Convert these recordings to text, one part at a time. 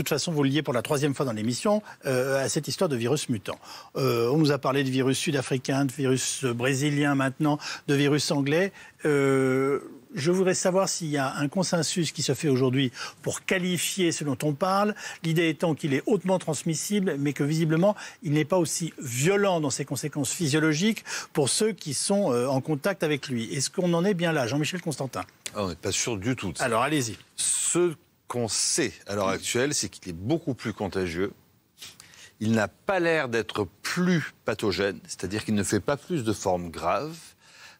De toute façon, vous le liez pour la troisième fois dans l'émission euh, à cette histoire de virus mutant. Euh, on nous a parlé de virus sud-africain, de virus brésilien maintenant, de virus anglais. Euh, je voudrais savoir s'il y a un consensus qui se fait aujourd'hui pour qualifier ce dont on parle, l'idée étant qu'il est hautement transmissible, mais que visiblement, il n'est pas aussi violent dans ses conséquences physiologiques pour ceux qui sont en contact avec lui. Est-ce qu'on en est bien là, Jean-Michel Constantin ah, On n'est pas sûr du tout. Alors allez-y. Ce qu'on sait à l'heure actuelle, c'est qu'il est beaucoup plus contagieux. Il n'a pas l'air d'être plus pathogène, c'est-à-dire qu'il ne fait pas plus de formes graves.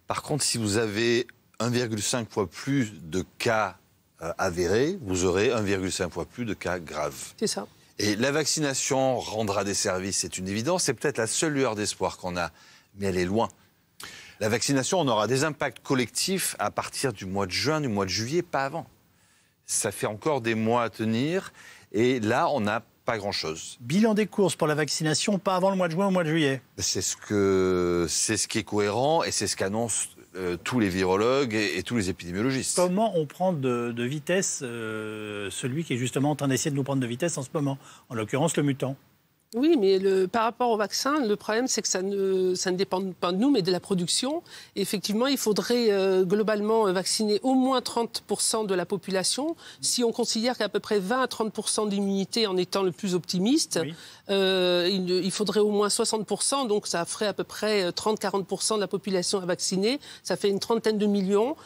Par contre, si vous avez 1,5 fois plus de cas euh, avérés, vous aurez 1,5 fois plus de cas graves. C'est ça. Et la vaccination rendra des services, c'est une évidence. C'est peut-être la seule lueur d'espoir qu'on a, mais elle est loin. La vaccination, on aura des impacts collectifs à partir du mois de juin, du mois de juillet, pas avant. Ça fait encore des mois à tenir. Et là, on n'a pas grand-chose. Bilan des courses pour la vaccination, pas avant le mois de juin ou le mois de juillet. C'est ce, ce qui est cohérent et c'est ce qu'annoncent euh, tous les virologues et, tous les épidémiologistes. Comment on prend de, vitesse euh, celui qui est justement en train d'essayer de nous prendre de vitesse en ce moment En l'occurrence, le mutant oui, mais le, par rapport au vaccin, le problème, c'est que ça ne, dépend pas de nous, mais de la production. effectivement, il faudrait euh, globalement euh, vacciner au moins 30% de la population. Si on considère qu'à peu près 20 à 30% d'immunité en étant le plus optimiste, euh, il, faudrait au moins 60%. Donc, ça ferait à peu près 30-40% de la population à vacciner. Ça fait une trentaine de millions.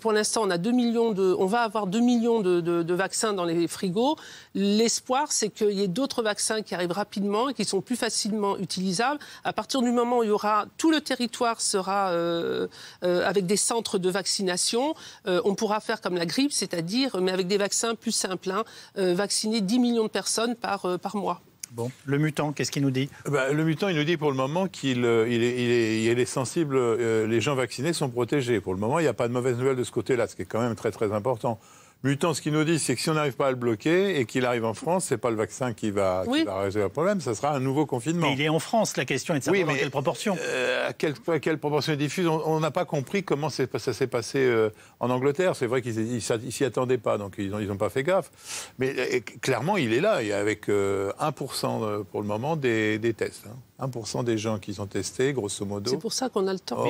pour l'instant, on, a millions on va avoir 2 millions de vaccins dans les frigos. L'espoir, c'est qu'il y ait d'autres vaccins qui arrivent rapidement et qui sont plus facilement utilisables. À partir du moment où il y aura tout le territoire sera euh, euh, avec des centres de vaccination, euh, on pourra faire comme la grippe, c'est-à-dire mais avec des vaccins plus simples, hein, vacciner 10 millions de personnes par, par mois. Bon, le mutant, qu'est-ce qu'il nous dit eh ben, Le mutant, il nous dit pour le moment qu'il est, est, sensible, les gens vaccinés sont protégés. Pour le moment, il n'y a pas de mauvaise nouvelle de ce côté-là, ce qui est quand même très très important. Mutant, ce qu'il nous dit, c'est que si on n'arrive pas à le bloquer et qu'il arrive en France, c'est pas le vaccin qui va, résoudre le problème, ça sera un nouveau confinement. Mais il est en France, la question est de savoir dans quelle proportion. Euh, à, quelle, proportion il diffuse On n'a pas compris comment ça s'est passé euh, en Angleterre. C'est vrai qu'ils ne s'y attendaient pas, donc ils n'ont pas fait gaffe. Mais euh, clairement, il est là, avec 1% pour le moment des, tests. 1% hein. des gens qui sont testés, grosso modo. C'est pour ça qu'on a le temps.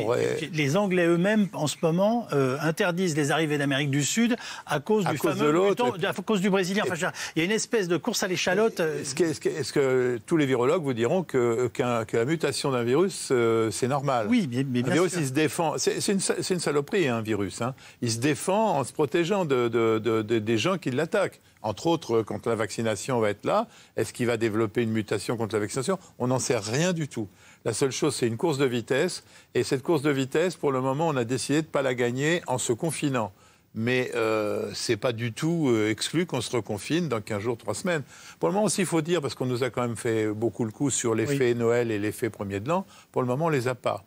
Les Anglais eux-mêmes, en ce moment, interdisent les arrivées d'Amérique du Sud à cause à du cause de l'autre, à cause du Brésilien. il y a une espèce de course à l'échalote. Euh, est-ce que, tous les virologues vous diront que, euh, que la mutation d'un virus, euh, c'est normal Oui, bien Un virus, il se défend. C'est une, saloperie, hein, un virus. Hein. Il se défend en se protégeant de, des gens qui l'attaquent entre autres quand la vaccination va être là, est-ce qu'il va développer une mutation contre la vaccination On n'en sait rien du tout. La seule chose, c'est une course de vitesse. Et cette course de vitesse, pour le moment, on a décidé de ne pas la gagner en se confinant mais euh, ce n'est pas du tout euh, exclu qu'on se reconfine dans 15 jours, 3 semaines. Pour le moment aussi, il faut dire, parce qu'on nous a quand même fait beaucoup le coup sur l'effet Noël et l'effet premier de l'an, pour le moment, on les a pas.